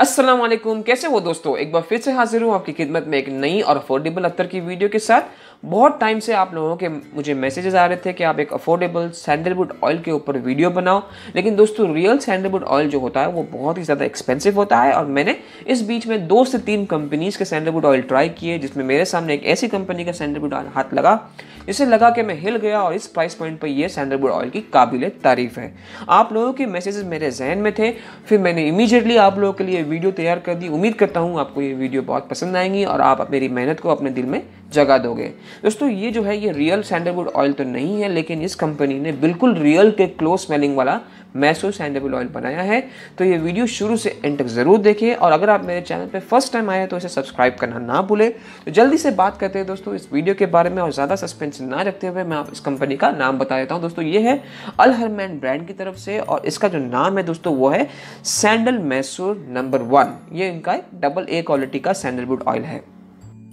अस्सलाम वालेकुम कैसे हो दोस्तों एक बार फिर से हाजिर हूँ आपकी खिदमत में एक नई और अफोर्डेबल अत्तर की वीडियो के साथ बहुत टाइम से आप लोगों के मुझे मैसेजेस आ रहे थे कि आप एक अफोर्डेबल सैंडलवुड ऑयल के ऊपर वीडियो बनाओ लेकिन दोस्तों रियल सैंडलवुड ऑयल जो होता है वो बहुत ही ज़्यादा एक्सपेंसिव होता है और मैंने इस बीच में दो से तीन कंपनीज़ के सैंडलवुड ऑयल ट्राई किए जिसमें मेरे सामने एक ऐसी कंपनी का सैंडलवुड ऑयल हाथ लगा इसे लगा कि मैं हिल गया और इस प्राइस पॉइंट पर यह सैंडलवुड ऑयल की काबिल तारीफ़ है आप लोगों के मैसेजेस मेरे जहन में थे फिर मैंने इमीजिएटली आप लोगों के लिए वीडियो तैयार कर दी उम्मीद करता हूँ आपको ये वीडियो बहुत पसंद आएंगी और आप मेरी मेहनत को अपने दिल में जगा दोगे दोस्तों ये जो है ये रियल सैंडलवुड ऑयल तो नहीं है लेकिन इस कंपनी ने बिल्कुल रियल के क्लोज स्मेलिंग वाला मैसो सैंडलवुड ऑयल बनाया है तो ये वीडियो शुरू से एंड तक ज़रूर देखिए और अगर आप मेरे चैनल पर फर्स्ट टाइम आए तो इसे सब्सक्राइब करना ना भूले तो जल्दी से बात करते हैं दोस्तों इस वीडियो के बारे में और ज़्यादा सस्पेंस ना रखते हुए मैं आप इस कंपनी का नाम बता देता हूँ दोस्तों ये है अलहरमैन ब्रांड की तरफ से और इसका जो नाम है दोस्तों वो है sandal Mysore number number one ये इनका डबल ए क्वालिटी का सैंडलवुड ऑयल है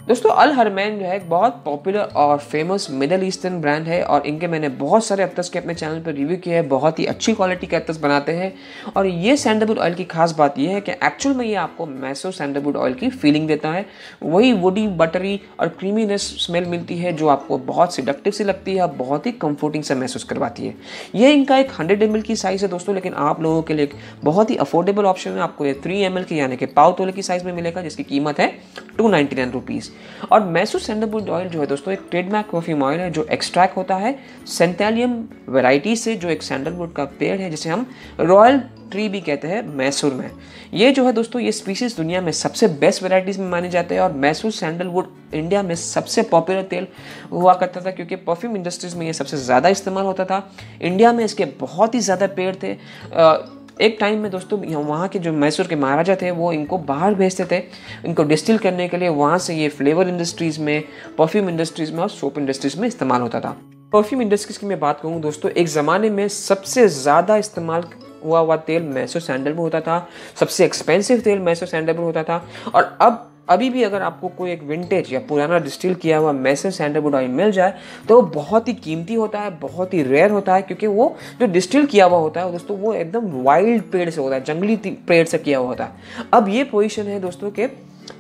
दोस्तों अल हरमैन जो है एक बहुत पॉपुलर और फेमस मिडल ईस्टर्न ब्रांड है और इनके मैंने बहुत सारे एक्टर्स के अपने चैनल पर रिव्यू किए हैं बहुत ही अच्छी क्वालिटी के एक्टर्स बनाते हैं और ये सैंडलवुड ऑयल की खास बात यह है कि एक्चुअल में ये आपको मैसो सैंडलवुड ऑयल की फीलिंग देता है वही वुडी बटरी और क्रीमीनेस स्मेल मिलती है जो आपको बहुत सिडक्टिव सी लगती है और बहुत ही कम्फर्टिंग से महसूस करवाती है ये इनका एक हंड्रेड एम की साइज़ है दोस्तों लेकिन आप लोगों के लिए बहुत ही अफोर्डेबल ऑप्शन है आपको ये थ्री एम की यानी कि पाव तोले की साइज़ में मिलेगा जिसकी कीमत है टू नाइन्टी नाइन रुपीज़ और मैसू सैंडलवुड ऑयल जो है दोस्तों एक ट्रेडमार्क परफ्यूम ऑयल है जो एक्सट्रैक्ट होता है सेंटेलियम वेराइटी से जो एक सैंडलवुड का पेड़ है जिसे हम रॉयल ट्री भी कहते हैं मैसूर में ये जो है दोस्तों ये स्पीसीज दुनिया में सबसे बेस्ट वेराइटीज़ में माने जाते हैं और मैसूर सैंडलवुड इंडिया में सबसे पॉपुलर तेल हुआ करता था क्योंकि परफ्यूम इंडस्ट्रीज़ में ये सबसे ज़्यादा इस्तेमाल होता था इंडिया में इसके बहुत ही ज़्यादा पेड़ थे एक टाइम में दोस्तों वहाँ के जो मैसूर के महाराजा थे वो इनको बाहर भेजते थे इनको डिस्टिल करने के लिए वहाँ से ये फ्लेवर इंडस्ट्रीज़ में परफ्यूम इंडस्ट्रीज़ में और सोप इंडस्ट्रीज़ में इस्तेमाल होता था परफ्यूम इंडस्ट्रीज़ की मैं बात करूँ दोस्तों एक ज़माने में सबसे ज़्यादा इस्तेमाल हुआ हुआ तेल मैसो में होता था सबसे एक्सपेंसिव तेल मैसो में होता था और अब अभी भी अगर आपको कोई एक विंटेज या पुराना डिस्टिल किया हुआ मैसेज सैंडलवुड ऑयल मिल जाए तो वो बहुत ही कीमती होता है बहुत ही रेयर होता है क्योंकि वो जो डिस्टिल किया हुआ होता है दोस्तों वो एकदम वाइल्ड पेड़ से होता है जंगली पेड़ से किया हुआ होता है अब ये पोजिशन है दोस्तों के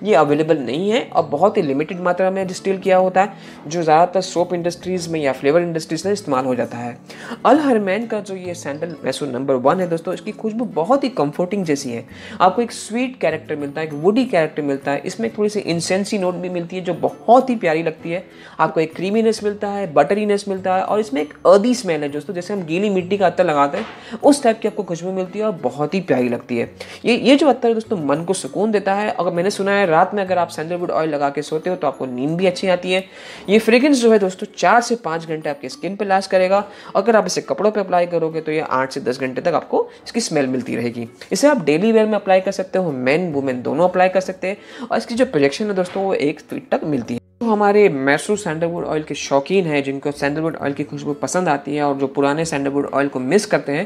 ये अवेलेबल नहीं है और बहुत ही लिमिटेड मात्रा में डिस्टिल किया होता है जो ज़्यादातर सोप इंडस्ट्रीज़ में या फ्लेवर इंडस्ट्रीज़ में इस्तेमाल हो जाता है अल हरमैन का जो ये सैंडल मैसूर नंबर वन है दोस्तों इसकी खुशबू बहुत ही कम्फर्टिंग जैसी है आपको एक स्वीट कैरेक्टर मिलता है एक वुडी कैरेक्टर मिलता है इसमें थोड़ी सी इंसेंसी नोट भी मिलती है जो बहुत ही प्यारी लगती है आपको एक क्रीमीनेस मिलता है बटरीनेस मिलता है और इसमें एक अदी स्मेल है दोस्तों जैसे हम गीली मिट्टी का अत्तर लगाते हैं उस टाइप की आपको खुशबू मिलती है और बहुत ही प्यारी लगती है ये ये जो अत्तर दोस्तों मन को सुकून देता है अगर मैंने सुना है है रात में अगर आप सैंडलवुड ऑयल लगा के सोते हो तो आपको नींद भी अच्छी आती है ये फ्रेगरेंस जो है दोस्तों चार से पाँच घंटे आपकी स्किन पर लास्ट करेगा अगर आप इसे कपड़ों पर अप्लाई करोगे तो ये आठ से दस घंटे तक आपको इसकी स्मेल मिलती रहेगी इसे आप डेली वेयर में अप्लाई कर सकते हो मेन वुमेन दोनों अप्लाई कर सकते हैं और इसकी जो प्रोजेक्शन है दोस्तों वो एक फीट तक मिलती है तो हमारे मैसूर सैंडलवुड ऑयल के शौकीन हैं जिनको सैंडलवुड ऑयल की खुशबू पसंद आती है और जो पुराने सैंडलवुड ऑयल को मिस करते हैं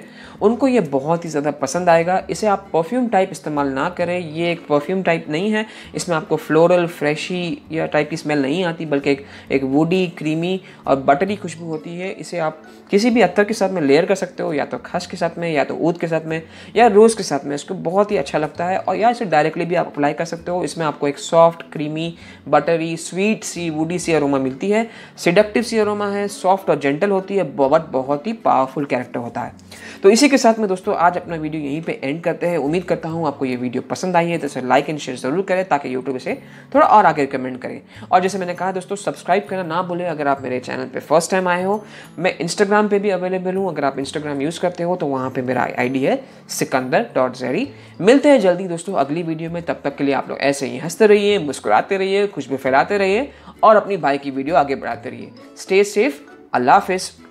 उनको ये बहुत ही ज़्यादा पसंद आएगा इसे आप परफ्यूम टाइप इस्तेमाल ना करें ये एक परफ्यूम टाइप नहीं है इसमें आपको फ्लोरल फ्रेशी या टाइप की स्मेल नहीं आती बल्कि एक एक वुडी क्रीमी और बटरी खुशबू होती है इसे आप किसी भी अत्तर के साथ में लेयर कर सकते हो या तो खस के साथ में या तो ऊद के साथ में या रोज़ के साथ में इसको बहुत ही अच्छा लगता है और या इसे डायरेक्टली भी आप अप्लाई कर सकते हो इसमें आपको एक सॉफ्ट क्रीमी बटरी स्वीट सी वुडी सी अरोमा मिलती है सिडक्टिव सी अरोमा है सॉफ्ट और जेंटल होती है बहुत बहुत ही पावरफुल कैरेक्टर होता है तो इसी के साथ में दोस्तों आज अपना वीडियो यहीं पे एंड करते हैं उम्मीद करता हूँ आपको ये वीडियो पसंद आई है तो इसे लाइक एंड शेयर ज़रूर करें ताकि यूट्यूब इसे थोड़ा और आगे रिकमेंड करें और जैसे मैंने कहा दोस्तों सब्सक्राइब करना ना भूलें अगर आप मेरे चैनल पर फर्स्ट टाइम आए हो मैं इंस्टाग्राम पर भी अवेलेबल हूँ अगर आप इंस्टाग्राम यूज़ करते हो तो वहाँ पर मेरा आई है सिकंदर डॉट जेरी मिलते हैं जल्दी दोस्तों अगली वीडियो में तब तक के लिए आप लोग ऐसे ही हंसते रहिए मुस्कुराते रहिए खुशबू फैलाते रहिए और अपनी भाई की वीडियो आगे बढ़ाते रहिए स्टे सेफ अल्लाह हाफिज़